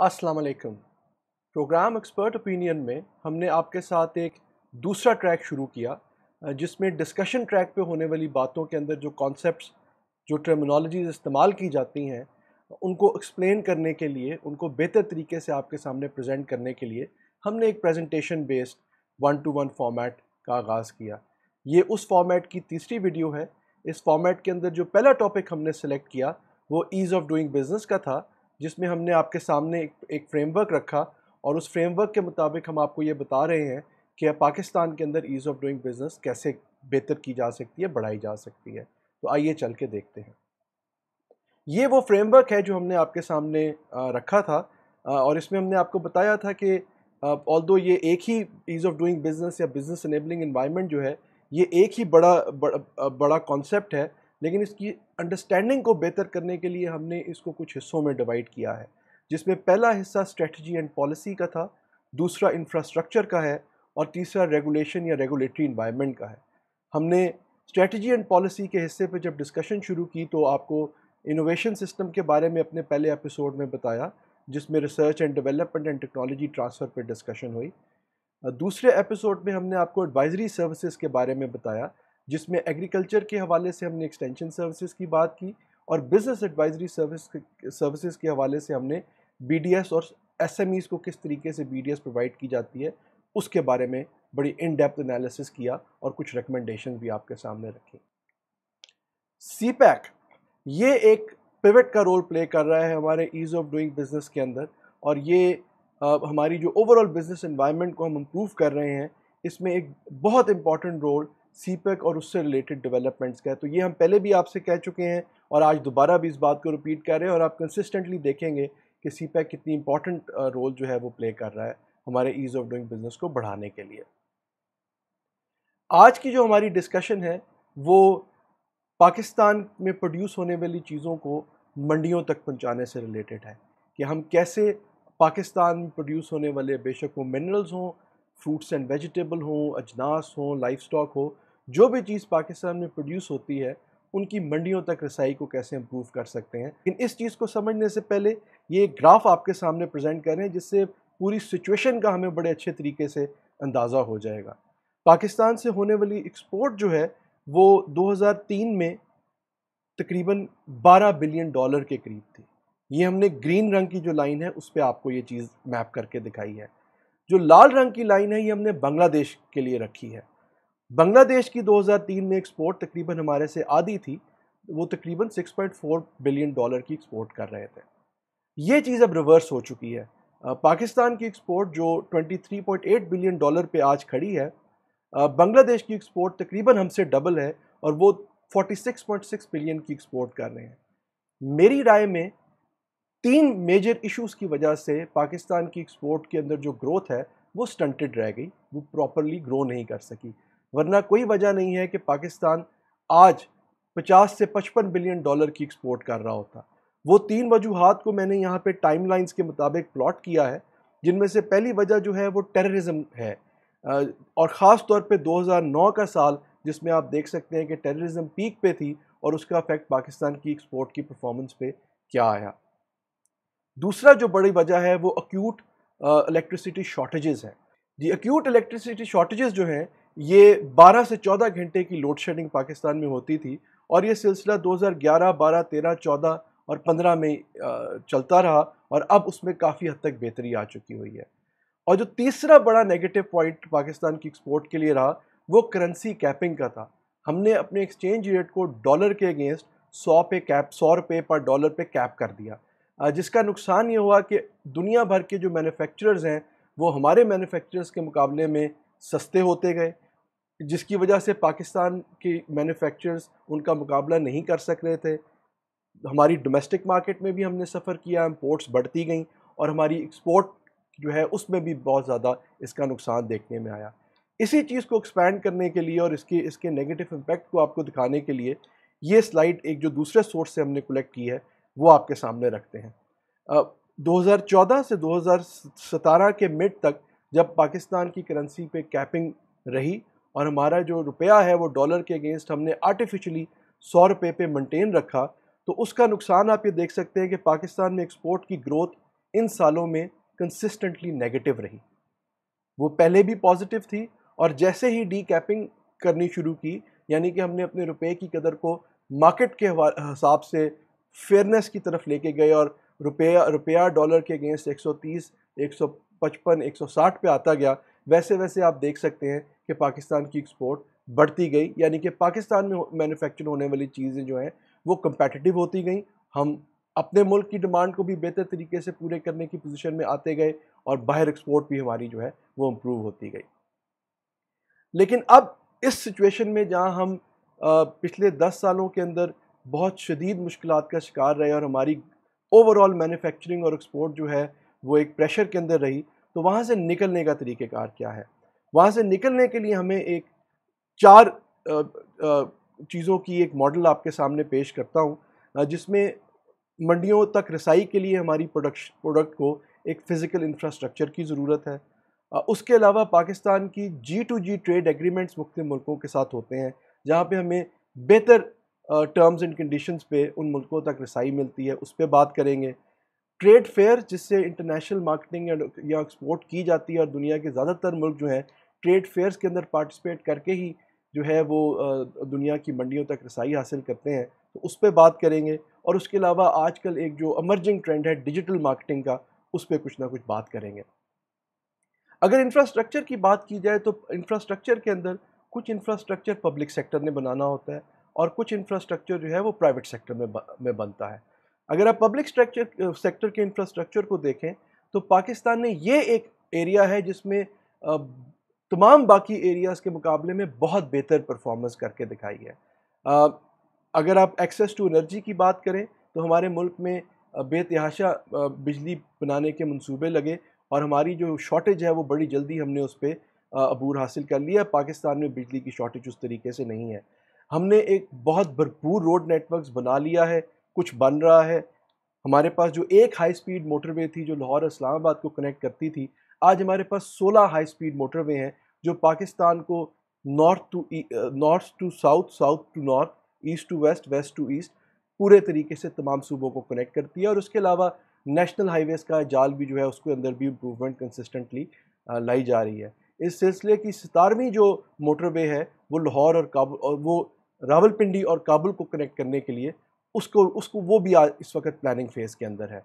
असलकम programme expert opinion में हमने आपके साथ एक दूसरा ट्रैक शुरू किया जिसमें डिस्कशन ट्रैक पे होने वाली बातों के अंदर जो कॉन्सेप्ट्स जो टर्मिनोलॉजीज़ इस्तेमाल की जाती हैं उनको एक्सप्लेन करने के लिए उनको बेहतर तरीके से आपके सामने प्रेजेंट करने के लिए हमने एक presentation based one to one format का आगाज़ किया ये उस फॉर्मेट की तीसरी वीडियो है इस फॉर्मेट के अंदर जो पहला टॉपिक हमने सेलेक्ट किया वो ईज़ ऑफ डूइंग बिज़नेस का था जिसमें हमने आपके सामने एक, एक फ्रेमवर्क रखा और उस फ्रेमवर्क के मुताबिक हम आपको ये बता रहे हैं कि पाकिस्तान के अंदर ईज़ ऑफ डूइंग बिज़नेस कैसे बेहतर की जा सकती है बढ़ाई जा सकती है तो आइए चल के देखते हैं ये वो फ्रेमवर्क है जो हमने आपके सामने रखा था और इसमें हमने आपको बताया था कि ऑल दो ये एक ही ईज़ ऑफ डूइंग बिज़नेस या बिज़नेस इनेबलिंग इन्वायरमेंट जो है ये एक ही बड़ा बड़ा कॉन्सेप्ट है लेकिन इसकी अंडरस्टैंडिंग को बेहतर करने के लिए हमने इसको कुछ हिस्सों में डिवाइड किया है जिसमें पहला हिस्सा स्ट्रेटजी एंड पॉलिसी का था दूसरा इंफ्रास्ट्रक्चर का है और तीसरा रेगुलेशन या रेगुलेटरी इन्वायरमेंट का है हमने स्ट्रेटजी एंड पॉलिसी के हिस्से पर जब डिस्कशन शुरू की तो आपको इनोवेशन सिस्टम के बारे में अपने पहले एपिसोड में बताया जिसमें research and development and technology transfer पर डिस्कशन हुई दूसरे एपिसोड में हमने आपको एडवाइजरी सर्विसेज के बारे में बताया जिसमें एग्रीकल्चर के हवाले से हमने एक्सटेंशन सर्विसेज की बात की और बिज़नेस एडवाइजरी सर्विस सर्विसेज के हवाले से हमने बी और एस को किस तरीके से बी प्रोवाइड की जाती है उसके बारे में बड़ी इन डेप्थ एनालिसिस किया और कुछ रिकमेंडेशन भी आपके सामने रखी सी ये एक पिवट का रोल प्ले कर रहा है हमारे ईज़ ऑफ डूइंग बिज़नेस के अंदर और ये हमारी जो ओवरऑल बिज़नेस इन्वायरमेंट को हम इम्प्रूव कर रहे हैं इसमें एक बहुत important role CPEC e और उससे रिलेटेड डेवलपमेंट्स का है तो ये हम पहले भी आपसे कह चुके हैं और आज दोबारा भी इस बात को रिपीट कर रहे हैं और आप कंसिस्टेंटली देखेंगे कि सी पैक e कितनी इंपॉर्टेंट रोल जो है वो प्ले कर रहा है हमारे ईज़ ऑफ डूइंग बिज़नेस को बढ़ाने के लिए आज की जो हमारी डिस्कशन है वो पाकिस्तान में प्रोड्यूस होने वाली चीज़ों को मंडियों तक पहुँचाने से रिलेटेड है कि हम कैसे पाकिस्तान में प्रोड्यूस होने वाले बेशक वो मिनरल्स हों फ्रूट्स एंड वेजिटेबल हों अजनास हों लाइफ स्टॉक हो जो भी चीज़ पाकिस्तान में प्रोड्यूस होती है उनकी मंडियों तक रसाई को कैसे इम्प्रूव कर सकते हैं लेकिन इस चीज़ को समझने से पहले ये एक ग्राफ आपके सामने प्रेजेंट कर रहे हैं जिससे पूरी सिचुएशन का हमें बड़े अच्छे तरीके से अंदाज़ा हो जाएगा पाकिस्तान से होने वाली एक्सपोर्ट जो है वो 2003 में तकरीबन 12 बिलियन डॉलर के करीब थी ये हमने ग्रीन रंग की जो लाइन है उस पर आपको ये चीज़ मैप करके दिखाई है जो लाल रंग की लाइन है ये हमने बांग्लादेश के लिए रखी है बांग्लादेश की 2003 में एक्सपोर्ट तकरीबन हमारे से आधी थी वो तकरीबन 6.4 बिलियन डॉलर की एक्सपोर्ट कर रहे थे ये चीज़ अब रिवर्स हो चुकी है पाकिस्तान की एक्सपोर्ट जो 23.8 बिलियन डॉलर पे आज खड़ी है बांग्लादेश की एक्सपोर्ट तकरीबन हमसे डबल है और वो 46.6 बिलियन की एक्सपोर्ट कर रहे हैं मेरी राय में तीन मेजर इश्यूज की वजह से पाकिस्तान की एक्सपोर्ट के अंदर जो ग्रोथ है वो स्टंटेड रह गई वो प्रॉपरली ग्रो नहीं कर सकी वरना कोई वजह नहीं है कि पाकिस्तान आज 50 से 55 बिलियन डॉलर की एक्सपोर्ट कर रहा होता वो तीन वजूहत को मैंने यहाँ पे टाइमलाइंस के मुताबिक प्लॉट किया है जिनमें से पहली वजह जो है वो टेररिज्म है और ख़ास तौर पे 2009 का साल जिसमें आप देख सकते हैं कि टेररिज्म पीक पे थी और उसका अफेक्ट पाकिस्तान की एक्सपोर्ट की परफॉर्मेंस पे क्या आया दूसरा जो बड़ी वजह है वो अक्यूट इलेक्ट्रिसिटी शॉर्टेजेस है जी अक्यूट इलेक्ट्रिसिटी शॉर्टेजेस जो हैं ये 12 से 14 घंटे की लोड शेडिंग पाकिस्तान में होती थी और ये सिलसिला 2011, 12, 13, 14 और 15 में चलता रहा और अब उसमें काफ़ी हद तक बेहतरी आ चुकी हुई है और जो तीसरा बड़ा नेगेटिव पॉइंट पाकिस्तान की एक्सपोर्ट के लिए रहा वो करेंसी कैपिंग का था हमने अपने एक्सचेंज रेट को डॉलर के अगेंस्ट सौ पे कैप सौ रुपये पर डॉलर पे कैप कर दिया जिसका नुकसान ये हुआ कि दुनिया भर के जो मैन्युफैक्चरर्स हैं वो हमारे मैन्युफैक्चरर्स के मुकाबले में सस्ते होते गए जिसकी वजह से पाकिस्तान के मैन्युफैक्चरर्स उनका मुकाबला नहीं कर सक रहे थे हमारी डोमेस्टिक मार्केट में भी हमने सफ़र किया इम्पोर्ट्स बढ़ती गई और हमारी एक्सपोर्ट जो है उसमें भी बहुत ज़्यादा इसका नुकसान देखने में आया इसी चीज़ को एक्सपैंड करने के लिए और इसके इसके नेगेटिव इम्पेक्ट को आपको दिखाने के लिए ये स्लाइड एक जो दूसरे सोर्स से हमने कलेक्ट की है वो आपके सामने रखते हैं uh, 2014 से 2017 के मिड तक जब पाकिस्तान की करेंसी पे कैपिंग रही और हमारा जो रुपया है वो डॉलर के अगेंस्ट हमने आर्टिफिशली सौ रुपये पे मेंटेन रखा तो उसका नुकसान आप ये देख सकते हैं कि पाकिस्तान में एक्सपोर्ट की ग्रोथ इन सालों में कंसिस्टेंटली नेगेटिव रही वो पहले भी पॉजिटिव थी और जैसे ही डी कैपिंग करनी शुरू की यानी कि हमने अपने रुपए की कदर को मार्केट के हिसाब से फेयरनेस की तरफ लेके गए और रुपया रुपया डॉलर के अगेंस्ट 130, 155, 160 पे आता गया वैसे वैसे आप देख सकते हैं कि पाकिस्तान की एक्सपोर्ट बढ़ती गई यानी कि पाकिस्तान में मैन्युफैक्चर होने वाली चीज़ें जो हैं वो कंपेटिटिव होती गई हम अपने मुल्क की डिमांड को भी बेहतर तरीके से पूरे करने की पोजिशन में आते गए और बाहर एक्सपोर्ट भी हमारी जो है वो इम्प्रूव होती गई लेकिन अब इस सिचुएशन में जहाँ हम पिछले दस सालों के अंदर बहुत शदीद मुश्किल का शिकार रहे और हमारी ओवरऑल मैन्युफैक्चरिंग और एक्सपोर्ट जो है वो एक प्रेशर के अंदर रही तो वहाँ से निकलने का तरीक़ेकार क्या है वहाँ से निकलने के लिए हमें एक चार चीज़ों की एक मॉडल आपके सामने पेश करता हूँ जिसमें मंडियों तक रसाई के लिए हमारी प्रोडक्श प्रोडक्ट को एक फ़िज़िकल इंफ्रास्ट्रक्चर की ज़रूरत है उसके अलावा पाकिस्तान की G to G trade agreements मुख्त मुल्कों के साथ होते हैं जहाँ पे हमें बेहतर टर्म्स एंड कंडीशंस पे उन मुल्कों तक रसाई मिलती है उस पर बात करेंगे ट्रेड फेयर जिससे इंटरनेशनल मार्केटिंग या एक्सपोर्ट की जाती है और दुनिया के ज़्यादातर मुल्क जो हैं ट्रेड फेयर्स के अंदर पार्टिसिपेट करके ही जो है वो दुनिया की मंडियों तक रसाई हासिल करते हैं तो उस पर बात करेंगे और उसके अलावा आजकल एक जो अमर्जिंग ट्रेंड है डिजिटल मार्केटिंग का उस पर कुछ ना कुछ बात करेंगे अगर इंफ्रास्ट्रक्चर की बात की जाए तो इंफ्रास्ट्रक्चर के अंदर कुछ इंफ्रास्ट्रक्चर पब्लिक सेक्टर ने बनाना होता है और कुछ इंफ्रास्ट्रक्चर जो है वो प्राइवेट सेक्टर में में बनता है अगर आप पब्लिक स्ट्रक्चर सेक्टर के इंफ्रास्ट्रक्चर को देखें तो पाकिस्तान ने ये एक एरिया है जिसमें तमाम बाकी एरियाज़ के मुकाबले में बहुत बेहतर परफॉर्मेंस करके दिखाई है अगर आप एक्सेस टू एनर्जी की बात करें तो हमारे मुल्क में बेतहाशा बिजली बनाने के मंसूबे लगे और हमारी जो शॉर्टेज है वो बड़ी जल्दी हमने उस पर अबूर हासिल कर लिया पाकिस्तान में बिजली की शॉर्टेज उस तरीके से नहीं है हमने एक बहुत भरपूर रोड नेटवर्क्स बना लिया है कुछ बन रहा है हमारे पास जो एक हाई स्पीड मोटरवे थी जो लाहौर इस्लामाबाद को कनेक्ट करती थी आज हमारे पास 16 हाई स्पीड मोटरवे हैं जो पाकिस्तान को north to north to south south to north east to west west to east पूरे तरीके से तमाम सूबों को कनेक्ट करती है और उसके अलावा नेशनल हाईवेज़ का जाल भी जो है उसके अंदर भी इम्प्रूवमेंट कंसिस्टेंटली लाई जा रही है इस सिलसिले की सतारवीं जो मोटरवे है वो लाहौर और काबुल और वो रावलपिंडी और काबुल को कनेक्ट करने के लिए उसको उसको वो भी आज इस वक्त प्लानिंग फ़ेज़ के अंदर है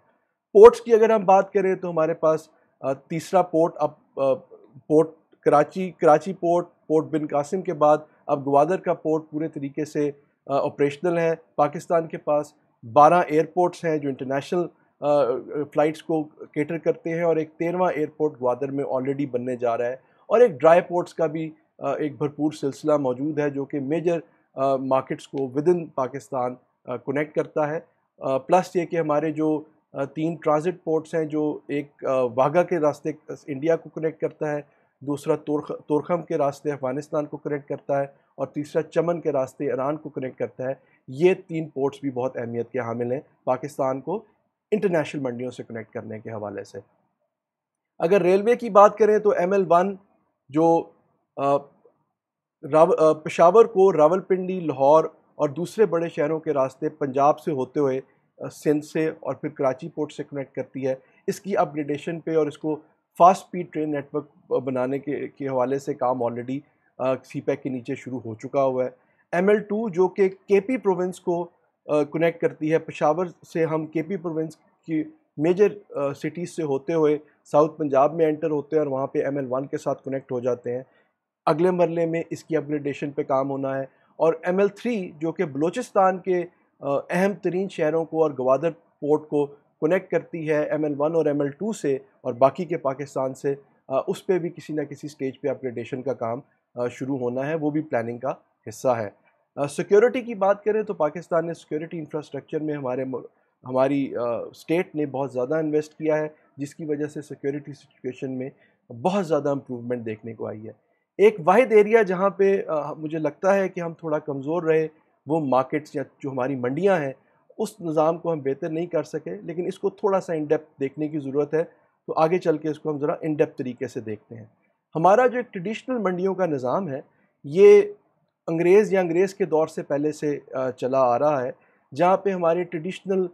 पोर्ट्स की अगर हम बात करें तो हमारे पास तीसरा पोर्ट अब port Karachi Karachi port port Bin Qasim के बाद अब ग्वादर का पोर्ट पूरे तरीके से ऑपरेशनल है पाकिस्तान के पास 12 एयरपोर्ट्स हैं जो इंटरनेशनल फ़्लाइट्स को केटर करते हैं और एक तेरहवा एयरपोर्ट ग्वादर में ऑलरेडी बनने जा रहा है और एक ड्राई पोर्ट्स का भी एक भरपूर सिलसिला मौजूद है जो कि मेजर मार्केट्स को विद इन पाकिस्तान कनेक्ट करता है प्लस ये कि हमारे जो तीन ट्रांजिट पोर्ट्स हैं जो एक वाघा के रास्ते इंडिया को कनेक्ट करता है दूसरा तोरख तोरखम के रास्ते अफ़गानिस्तान को कनेक्ट करता है और तीसरा चमन के रास्ते ईरान को कनेक्ट करता है ये तीन पोर्ट्स भी बहुत अहमियत के हामिल हैं पाकिस्तान को इंटरनेशनल मंडियों से कनेक्ट करने के हवाले से अगर रेलवे की बात करें तो एम एल वन जो राव पेशावर को रावलपिंडी लाहौर और दूसरे बड़े शहरों के रास्ते पंजाब से होते हुए सिंध से और फिर कराची पोर्ट से कनेक्ट करती है इसकी अपग्रेडेशन पे और इसको फास्ट स्पीड ट्रेन नेटवर्क बनाने के के हवाले से काम ऑलरेडी सी पैक के नीचे शुरू हो चुका हुआ है एम एल टू जो कि के पी प्रोविंस को कनेक्ट करती है पेशावर से हम के पी प्रोविंस की मेजर सिटीज़ से होते हुए साउथ पंजाब में एंटर होते हैं और वहाँ पे एम एल वन के साथ कनेक्ट हो जाते हैं अगले मरले में इसकी अपग्रेडेशन पे काम होना है और एम एल थ्री जो कि बलूचिस्तान के अहम तरीन शहरों को और गवादर पोर्ट को कनेक्ट करती है एम एल वन और एम एल टू से और बाकी के पाकिस्तान से उस पर भी किसी ना किसी स्टेज पर अपग्रेडेशन का काम शुरू होना है वो भी प्लानिंग का हिस्सा है सिक्योरिटी की बात करें तो पाकिस्तान ने सिक्योरिटी इंफ्रास्ट्रक्चर में हमारे हमारी स्टेट ने बहुत ज़्यादा इन्वेस्ट किया है जिसकी वजह से सिक्योरिटी सिचुएशन में बहुत ज़्यादा इम्प्रूवमेंट देखने को आई है एक वाद एरिया जहाँ पे आ, मुझे लगता है कि हम थोड़ा कमज़ोर रहे वो मार्केट्स या जो हमारी मंडियाँ हैं उस निज़ाम को हम बेहतर नहीं कर सके लेकिन इसको थोड़ा सा इन देखने की ज़रूरत है तो आगे चल के इसको हम ज़रा इनडेप तरीके से देखते हैं हमारा जो एक ट्रेडिशनल मंडियों का निज़ाम है ये अंग्रेज़ या अंग्रेज़ के दौर से पहले से चला आ रहा है जहाँ पे हमारे ट्रेडिशनल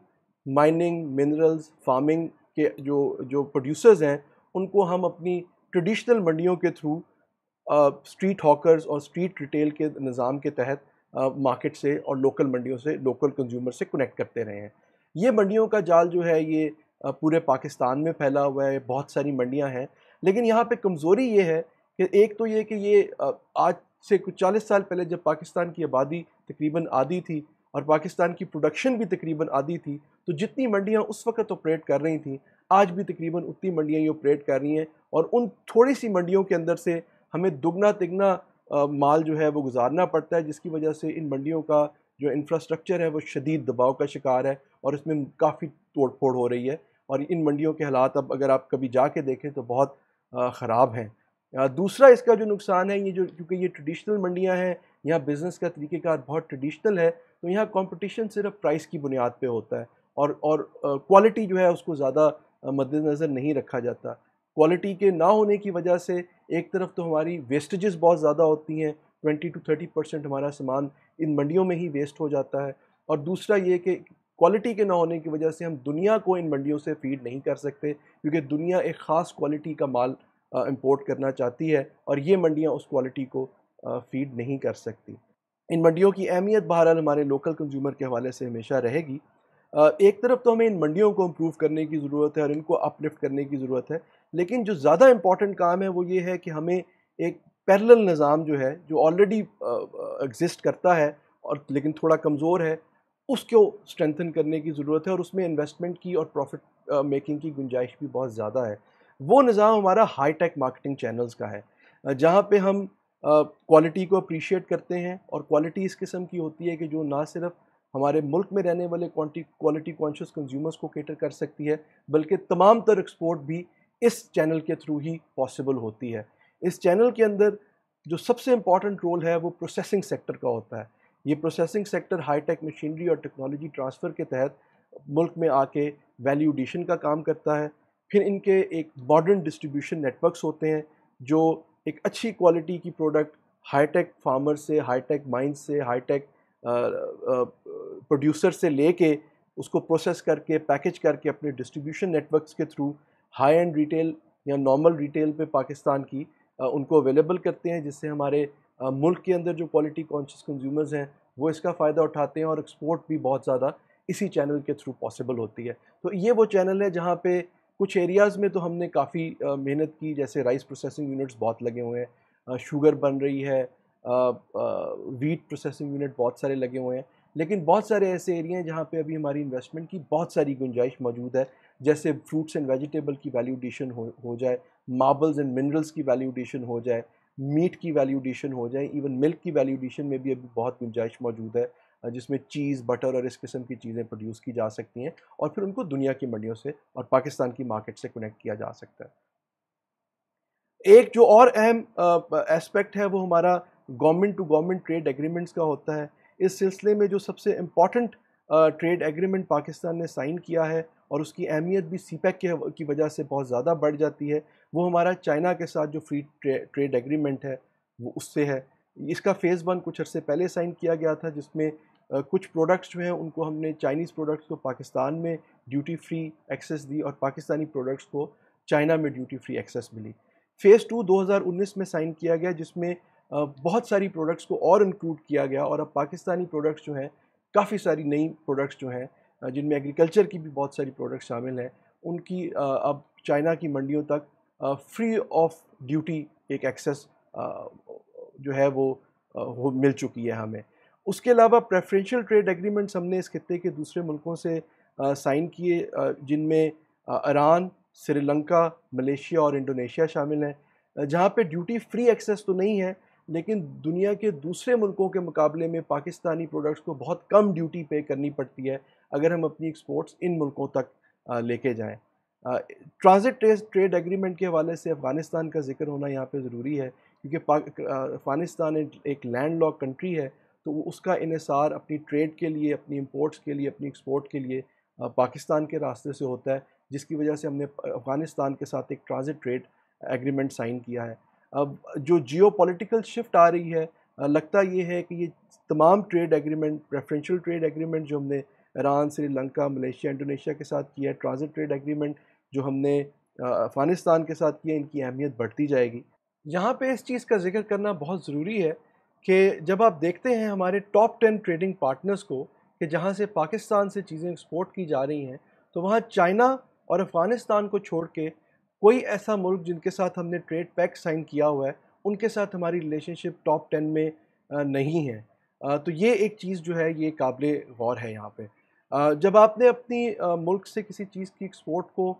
माइनिंग मिनरल्स फार्मिंग के जो जो प्रोड्यूसर्स हैं उनको हम अपनी ट्रेडिशनल मंडियों के थ्रू स्ट्रीट हॉकर्स और स्ट्रीट रिटेल के निज़ाम के तहत मार्केट से और लोकल मंडियों से लोकल कंज्यूमर से कनेक्ट करते रहे हैं ये मंडियों का जाल जो है ये पूरे पाकिस्तान में फैला हुआ है बहुत सारी मंडियां हैं लेकिन यहाँ पे कमज़ोरी ये है कि एक तो ये कि ये आज से कुछ चालीस साल पहले जब पाकिस्तान की आबादी तकरीबन आधी थी और पाकिस्तान की प्रोडक्शन भी तकरीबन आधी थी तो जितनी मंडियाँ उस वक्त ऑपरेट कर रही थी आज भी तकरीबन उतनी मंडियाँ ही ऑपरेट कर रही हैं और उन थोड़ी सी मंडियों के अंदर से हमें दुगना तिगना माल जो है वो गुजारना पड़ता है जिसकी वजह से इन मंडियों का जो इंफ्रास्ट्रक्चर है वो शदीद दबाव का शिकार है और इसमें काफ़ी तोड़ फोड़ हो रही है और इन मंडियों के हालात अब अगर आप कभी जा के देखें तो बहुत ख़राब हैं दूसरा इसका जो नुकसान है ये जो क्योंकि ये ट्रेडिशनल मंडियां हैं यहाँ बिज़नेस का तरीक़ेकार बहुत ट्रेडिशनल है तो यहाँ कंपटीशन सिर्फ प्राइस की बुनियाद पे होता है और और क्वालिटी जो है उसको ज़्यादा मद्देनज़र नहीं रखा जाता क्वालिटी के ना होने की वजह से एक तरफ तो हमारी वेस्टेजेस बहुत ज़्यादा होती हैं ट्वेंटी टू थर्टी परसेंट हमारा सामान इन मंडियों में ही वेस्ट हो जाता है और दूसरा ये कि क्वालिटी के ना होने की वजह से हम दुनिया को इन मंडियों से फीड नहीं कर सकते क्योंकि दुनिया एक ख़ास क्वालिटी का माल इम्पोर्ट करना चाहती है और ये मंडियाँ उस क्वालिटी को फीड नहीं कर सकती इन मंडियों की अहमियत बहरहाल हमारे लोकल कंज्यूमर के हवाले से हमेशा रहेगी एक तरफ तो हमें इन मंडियों को इम्प्रूव करने की ज़रूरत है और इनको अपलिफ्ट करने की ज़रूरत है लेकिन जो ज़्यादा इम्पॉर्टेंट काम है वो ये है कि हमें एक पैरल निज़ाम जो है जो ऑलरेडी एग्जिस्ट करता है और लेकिन थोड़ा कमज़ोर है उसको स्ट्रेंथन करने की ज़रूरत है और उसमें इन्वेस्टमेंट की और प्रॉफिट मेकिंग की गुंजाइश भी बहुत ज़्यादा है वो निज़ाम हमारा हाई टेक मार्केटिंग चैनल्स का है जहाँ पे हम क्वालिटी को अप्रिशिएट करते हैं और क्वालिटी इस किस्म की होती है कि जो ना सिर्फ हमारे मुल्क में रहने वाले क्वान्टी क्वालिटी कॉन्शियस कंज्यूमर्स को केटर कर सकती है बल्कि तमाम तर एक्सपोर्ट भी इस चैनल के थ्रू ही पॉसिबल होती है इस चैनल के अंदर जो सबसे इम्पॉर्टेंट रोल है वो प्रोसेसिंग सेक्टर का होता है ये processing sector high tech machinery और टेक्नोलॉजी ट्रांसफ़र के तहत मुल्क में आके वैल्यू एडिशन का काम करता है फिर इनके एक मॉडर्न डिस्ट्रीब्यूशन नेटवर्क्स होते हैं जो एक अच्छी क्वालिटी की प्रोडक्ट हाई टेक फार्मर से हाई टेक माइन से हाई टेक प्रोड्यूसर से लेके उसको प्रोसेस करके पैकेज करके अपने डिस्ट्रीब्यूशन नेटवर्क्स के थ्रू हाई एंड रिटेल या नॉर्मल रिटेल पे पाकिस्तान की उनको अवेलेबल करते हैं जिससे हमारे मुल्क के अंदर जो क्वालिटी कॉन्शियस कंज्यूमर्स हैं वो इसका फ़ायदा उठाते हैं और एक्सपोर्ट भी बहुत ज़्यादा इसी चैनल के थ्रू पॉसिबल होती है तो ये वो चैनल है जहाँ पे कुछ एरियाज़ में तो हमने काफ़ी मेहनत की जैसे राइस प्रोसेसिंग यूनिट्स बहुत लगे हुए हैं शुगर बन रही है वीट प्रोसेसिंग यूनिट बहुत सारे लगे हुए हैं लेकिन बहुत सारे ऐसे एरिया हैं जहाँ पे अभी हमारी इन्वेस्टमेंट की बहुत सारी गुंजाइश मौजूद है जैसे फ्रूट्स एंड वेजिटेबल की वैल्यूडेशन हो हो जाए मार्बल्स एंड मिनरल्स की वैल्यूडेशन हो जाए मीट की वैल्यूडेशन हो जाए इवन मिल्क की वैल्यूडेशन में भी अभी बहुत गुंजाइश मौजूद है जिसमें चीज़ बटर और इस किस्म की चीज़ें प्रोड्यूस की जा सकती हैं और फिर उनको दुनिया की मंडियों से और पाकिस्तान की मार्केट से कनेक्ट किया जा सकता है एक जो और अहम एस्पेक्ट है वो हमारा government to government trade agreements का होता है इस सिलसिले में जो सबसे इम्पॉर्टेंट ट्रेड एग्रीमेंट पाकिस्तान ने साइन किया है और उसकी अहमियत भी सी पैक e की वजह से बहुत ज़्यादा बढ़ जाती है वो हमारा चाइना के साथ जो फ्री ट्रे, ट्रेड एग्रीमेंट है वो उससे है इसका फ़ेज़ वन कुछ अर्से पहले साइन किया गया था जिसमें कुछ प्रोडक्ट्स जो हैं उनको हमने चाइनीज़ प्रोडक्ट्स को पाकिस्तान में ड्यूटी फ्री एक्सेस दी और पाकिस्तानी प्रोडक्ट्स को चाइना में ड्यूटी फ्री एक्सेस मिली फ़ेज़ टू 2019 में साइन किया गया जिसमें बहुत सारी प्रोडक्ट्स को और इंक्लूड किया गया और अब पाकिस्तानी प्रोडक्ट्स जो हैं काफ़ी सारी नई प्रोडक्ट्स जो हैं जिनमें एग्रीकल्चर की भी बहुत सारी प्रोडक्ट्स शामिल हैं उनकी अब चाइना की मंडियों तक फ्री ऑफ ड्यूटी एक एक्सेस जो है वो हो मिल चुकी है हमें उसके अलावा प्रेफरेंशियल ट्रेड एग्रीमेंट्स हमने इस खत्े के दूसरे मुल्कों से साइन किए जिनमें ईरान श्रीलंका मलेशिया और इंडोनेशिया शामिल हैं जहाँ पे ड्यूटी फ्री एक्सेस तो नहीं है लेकिन दुनिया के दूसरे मुल्कों के मुकाबले में पाकिस्तानी प्रोडक्ट्स को बहुत कम ड्यूटी पे करनी पड़ती है अगर हम अपनी एक्सपोर्ट्स इन मुल्कों तक लेके जाएं ट्रांजिट ट्रेड एग्रीमेंट के हवाले से अफ़गानिस्तान का जिक्र होना यहाँ पे ज़रूरी है क्योंकि अफ़गानिस्तान एक लैंड लॉक कंट्री है तो उसका इसार अपनी ट्रेड के लिए अपनी इम्पोर्ट्स के लिए अपनी एक्सपोर्ट के लिए पाकिस्तान के रास्ते से होता है जिसकी वजह से हमने अफ़गानिस्तान के साथ एक ट्रांजिट ट्रेड एग्रीमेंट साइन किया है जो जियो शिफ्ट आ रही है लगता ये है कि ये तमाम trade agreement preferential trade agreement जो हमने ईरान श्रीलंका मलेशिया इंडोनेशिया के साथ किया ट्रांजिट ट्रेड एग्रीमेंट जो हमने अफ़गानिस्तान के साथ किया इनकी अहमियत बढ़ती जाएगी यहाँ पे इस चीज़ का जिक्र करना बहुत ज़रूरी है कि जब आप देखते हैं हमारे टॉप टेन ट्रेडिंग पार्टनर्स को कि जहाँ से पाकिस्तान से चीज़ें एक्सपोर्ट की जा रही हैं तो वहाँ चाइना और अफ़गानिस्तान को छोड़ के कोई ऐसा मुल्क जिनके साथ हमने ट्रेड पैक साइन किया हुआ है उनके साथ हमारी रिलेशनशिप टॉप टेन में नहीं है तो ये एक चीज़ जो है ये काबिल गौर है यहाँ पे जब आपने अपनी मुल्क से किसी चीज़ की एक्सपोर्ट को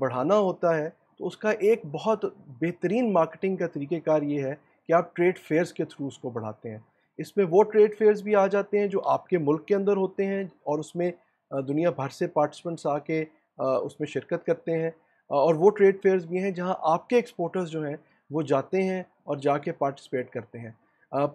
बढ़ाना होता है तो उसका एक बहुत बेहतरीन मार्केटिंग का तरीक़ेकार ये है कि आप ट्रेड फेयर्स के थ्रू उसको बढ़ाते हैं इसमें वो ट्रेड फेयर्स भी आ जाते हैं जो आपके मुल्क के अंदर होते हैं और उसमें दुनिया भर से पार्टिसपेंट्स आके उसमें शिरकत करते हैं और वो ट्रेड फेयर्स भी हैं जहां आपके एक्सपोर्टर्स जो हैं वो जाते हैं और जाके पार्टिसिपेट करते हैं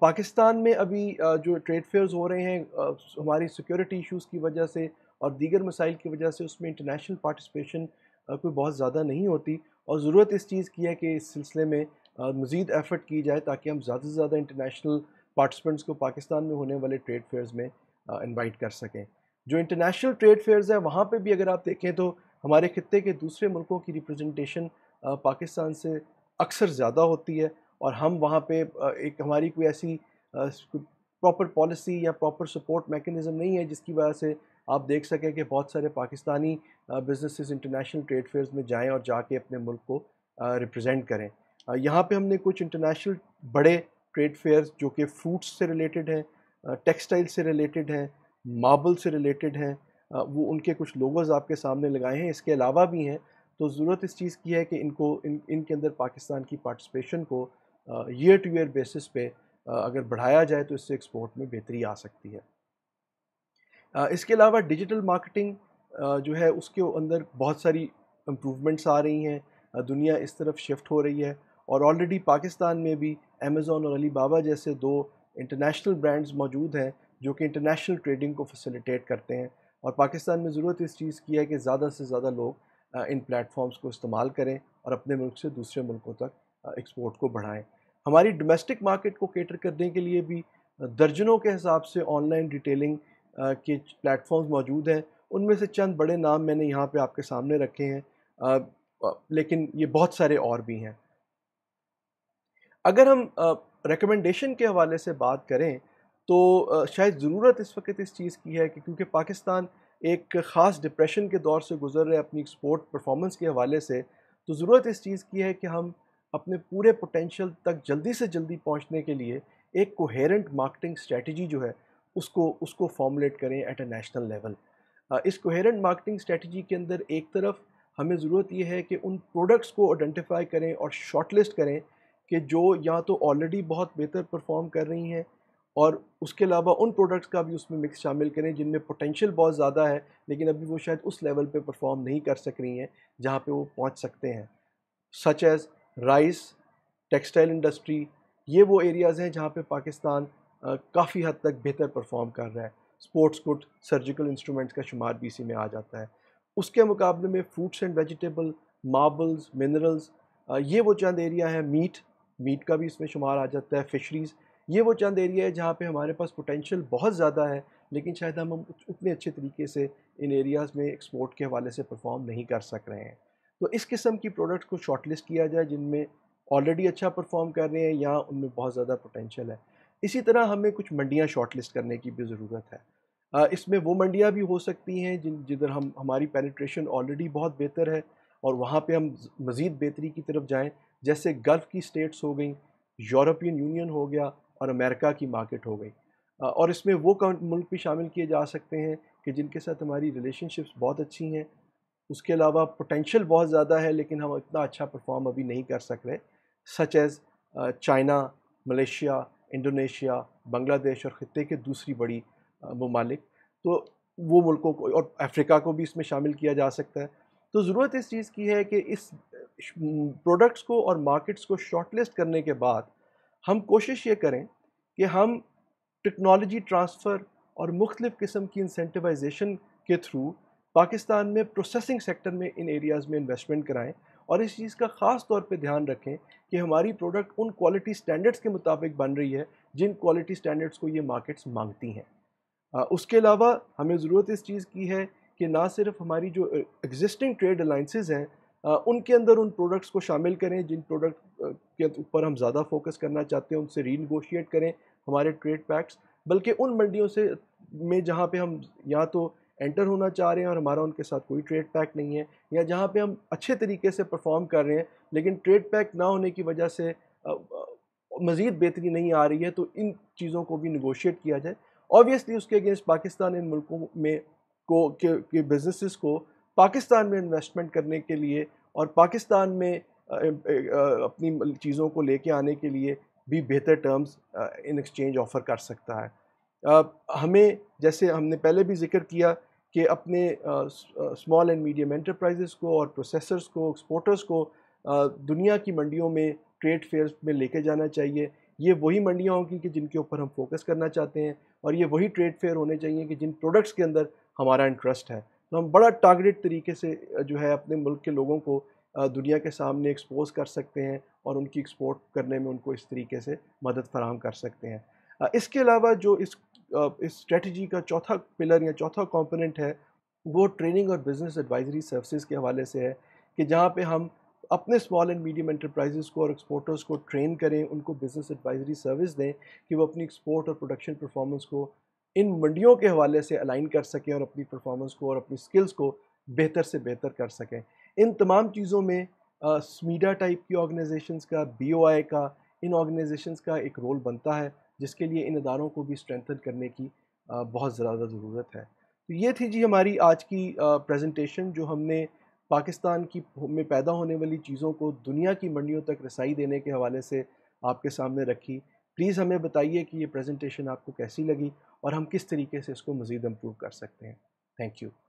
पाकिस्तान में अभी जो ट्रेड फेयर्स हो रहे हैं हमारी सिक्योरिटी इश्यूज की वजह से और दीगर मसाइल की वजह से उसमें इंटरनेशनल पार्टिसिपेशन कोई बहुत ज़्यादा नहीं होती और ज़रूरत इस चीज़ की है कि इस सिलसिले में मज़ीद एफ़र्ट की जाए ताकि हम ज़्यादा से ज़्यादा इंटरनेशनल पार्टिसिपेंट्स को पाकिस्तान में होने वाले ट्रेड फेयर्स में इनवाइट कर सकें जो इंटरनेशनल ट्रेड फेयर्स हैं वहाँ पे भी अगर आप देखें तो हमारे खत्े के दूसरे मुल्कों की रिप्रेजेंटेशन पाकिस्तान से अक्सर ज़्यादा होती है और हम वहाँ पे एक हमारी कोई ऐसी प्रॉपर पॉलिसी या प्रॉपर सपोर्ट मेकनिज़म नहीं है जिसकी वजह से आप देख सकें कि बहुत सारे Pakistani businesses international trade fairs में जाएं और जाके अपने मुल्क को रिप्रेजेंट करें यहाँ पे हमने कुछ इंटरनेशनल बड़े ट्रेड फेयर्स जो कि फ्रूट्स से रिलेटेड हैं टेक्सटाइल से रिलेटेड हैं मार्बल से रिलेटेड हैं वो उनके कुछ लोगोज़ आपके सामने लगाए हैं इसके अलावा भी हैं तो ज़रूरत इस चीज़ की है कि इनको इन इनके अंदर पाकिस्तान की पार्टिसिपेशन को ईयर टू ईयर बेसिस पे अगर बढ़ाया जाए तो इससे एक्सपोर्ट में बेहतरी आ सकती है इसके अलावा डिजिटल मार्केटिंग जो है उसके अंदर बहुत सारी इम्प्रूवमेंट्स आ रही हैं दुनिया इस तरफ शिफ्ट हो रही है और ऑलरेडी पाकिस्तान में भी अमेज़ोन और अली बाबा जैसे दो इंटरनेशनल ब्रांड्स मौजूद हैं जो कि इंटरनेशनल ट्रेडिंग को फैसिलिटेट करते हैं और पाकिस्तान में ज़रूरत इस चीज़ की है कि ज़्यादा से ज़्यादा लोग इन प्लेटफॉर्म्स को इस्तेमाल करें और अपने मुल्क से दूसरे मुल्कों तक एक्सपोर्ट को बढ़ाएं हमारी डोमेस्टिक मार्केट को केटर करने के लिए भी दर्जनों के हिसाब से ऑनलाइन रिटेलिंग के प्लेटफॉर्म्स मौजूद हैं उनमें से चंद बड़े नाम मैंने यहाँ पे आपके सामने रखे हैं लेकिन ये बहुत सारे और भी हैं अगर हम रिकमेंडेशन के हवाले से बात करें तो शायद ज़रूरत इस वक्त इस चीज़ की है कि क्योंकि पाकिस्तान एक ख़ास डिप्रेशन के दौर से गुजर रहे अपनी एक्सपोर्ट परफॉर्मेंस के हवाले से तो ज़रूरत इस चीज़ की है कि हम अपने पूरे पोटेंशल तक जल्दी से जल्दी पहुंचने के लिए एक कोहेरेंट मार्केटिंग स्ट्रेटजी जो है उसको उसको फॉर्मुलेट करें एट अ नेशनल लेवल इस कोहेरेंट मार्केटिंग स्ट्रेटजी के अंदर एक तरफ हमें ज़रूरत यह है कि उन प्रोडक्ट्स को आइडेंटिफाई करें और शॉर्ट लिस्ट करें कि जो या तो ऑलरेडी बहुत बेहतर परफॉर्म कर रही हैं और उसके अलावा उन प्रोडक्ट्स का भी उसमें मिक्स शामिल करें जिनमें पोटेंशियल बहुत ज़्यादा है लेकिन अभी वो शायद उस लेवल पे परफॉर्म नहीं कर सक रही हैं जहाँ पे वो पहुँच सकते हैं such as rice textile industry ये वो एरियाज़ हैं जहाँ पे पाकिस्तान काफ़ी हद तक बेहतर परफॉर्म कर रहा है स्पोर्ट्स गुड सर्जिकल इंस्ट्रूमेंट्स का शुमार भी इसी में आ जाता है उसके मुकाबले में fruits and vegetable marbles minerals ये वो चंद एरिया है मीट मीट का भी इसमें शुमार आ जाता है फिशरीज़ ये वो चंद एरिया है जहाँ पे हमारे पास पोटेंशियल बहुत ज़्यादा है लेकिन शायद हम उतने अच्छे तरीके से इन एरियाज़ में एक्सपोर्ट के हवाले से परफॉर्म नहीं कर सक रहे हैं तो इस किस्म की प्रोडक्ट को शॉर्टलिस्ट किया जाए जिनमें ऑलरेडी अच्छा परफॉर्म कर रहे हैं या उनमें बहुत ज़्यादा पोटेंशियल है इसी तरह हमें कुछ मंडियाँ शॉर्टलिस्ट करने की भी ज़रूरत है इसमें वो मंडियाँ भी हो सकती हैं जिन जिधर हम हमारी पेनिट्रेशन ऑलरेडी बहुत बेहतर है और वहाँ पे हम मज़ीद बेहतरी की तरफ जाएं जैसे गल्फ़ की स्टेट्स हो गई यूरोपियन यूनियन हो गया और अमेरिका की मार्केट हो गई और इसमें वो मुल्क भी शामिल किए जा सकते हैं कि जिनके साथ हमारी रिलेशनशिप्स बहुत अच्छी हैं उसके अलावा पोटेंशल बहुत ज़्यादा है लेकिन हम इतना अच्छा परफॉर्म अभी नहीं कर सक रहे such as China Malaysia Indonesia Bangladesh और ख़त्े के दूसरी बड़ी ममालिक तो वो मुल्कों को और अफ्रीका को भी इसमें शामिल किया जा सकता है तो ज़रूरत इस चीज़ की है कि इस प्रोडक्ट्स को और मार्केट्स को शॉर्टलिस्ट करने के बाद हम कोशिश ये करें कि हम टेक्नोलॉजी ट्रांसफ़र और मुख्तलिफ़ किस्म की इंसेंटिवाइजेशन के थ्रू पाकिस्तान में प्रोसेसिंग सेक्टर में इन एरियाज़ में इन्वेस्टमेंट कराएं और इस चीज़ का ख़ास तौर पे ध्यान रखें कि हमारी प्रोडक्ट उन क्वालिटी स्टैंडर्ड्स के मुताबिक बन रही है जिन क्वालिटी स्टैंडर्ड्स को ये मार्केट्स मांगती हैं उसके अलावा हमें ज़रूरत इस चीज़ की है कि ना सिर्फ हमारी जो एग्जिस्टिंग ट्रेड अलाइंसेज हैं उनके अंदर उन प्रोडक्ट्स को शामिल करें जिन प्रोडक्ट के ऊपर हम ज़्यादा फोकस करना चाहते हैं उनसे रीनगोशिएट करें हमारे ट्रेड पैक्स बल्कि उन मंडियों से में जहाँ पे हम या तो एंटर होना चाह रहे हैं और हमारा उनके साथ कोई ट्रेड पैक नहीं है या जहाँ पे हम अच्छे तरीके से परफॉर्म कर रहे हैं लेकिन ट्रेड पैक ना होने की वजह से मज़ीद बेहतरी नहीं आ रही है तो इन चीज़ों को भी निगोशिएट किया जाए ऑब्वियसली उसके अगेंस्ट पाकिस्तान इन मुल्कों में को के, के को पाकिस्तान में इन्वेस्टमेंट करने के लिए और पाकिस्तान में अपनी चीज़ों को लेके आने के लिए भी बेहतर टर्म्स इन एक्सचेंज ऑफ़र कर सकता है हमें जैसे हमने पहले भी जिक्र किया कि अपने स्मॉल एंड मीडियम एंटरप्राइजेस को और प्रोसेसर्स को एक्सपोर्टर्स को दुनिया की मंडियों में ट्रेड फेयर्स में लेके जाना चाहिए ये वही मंडियाँ होंगी कि जिनके ऊपर हम फोकस करना चाहते हैं और ये वही ट्रेड फेयर होने चाहिए कि जिन प्रोडक्ट्स के अंदर हमारा इंटरेस्ट है तो हम बड़ा टारगेटेड तरीके से जो है अपने मुल्क के लोगों को दुनिया के सामने एक्सपोज कर सकते हैं और उनकी एक्सपोर्ट करने में उनको इस तरीके से मदद फराम कर सकते हैं इसके अलावा जो इस इस स्ट्रेटजी का चौथा पिलर या चौथा कंपोनेंट है वो ट्रेनिंग और बिज़नेस एडवाइजरी सर्विसेज के हवाले से है कि जहाँ पे हम अपने स्मॉल एंड मीडियम एंटरप्राइजेस को और एक्सपोर्टर्स को ट्रेन करें उनको बिज़नेस एडवाइजरी सर्विस दें कि वो अपनी एक्सपोर्ट और प्रोडक्शन परफॉर्मेंस को इन मंडियों के हवाले से अलाइन कर सकें और अपनी परफॉर्मेंस को और अपनी स्किल्स को बेहतर से बेहतर कर सकें इन तमाम चीज़ों में स्मीडा टाइप की ऑर्गेनाइजेशंस का बी ओ आई का इन ऑर्गेनाइजेशंस का एक रोल बनता है जिसके लिए इन इदारों को भी स्ट्रेंथन करने की आ, बहुत ज़्यादा ज़रूरत है तो ये थी जी हमारी आज की प्रेजेंटेशन जो हमने पाकिस्तान की में पैदा होने वाली चीज़ों को दुनिया की मंडियों तक रसाई देने के हवाले से आपके सामने रखी प्लीज़ हमें बताइए कि ये प्रेजेंटेशन आपको कैसी लगी और हम किस तरीके से इसको मज़ीद इम्प्रूव कर सकते हैं थैंक यू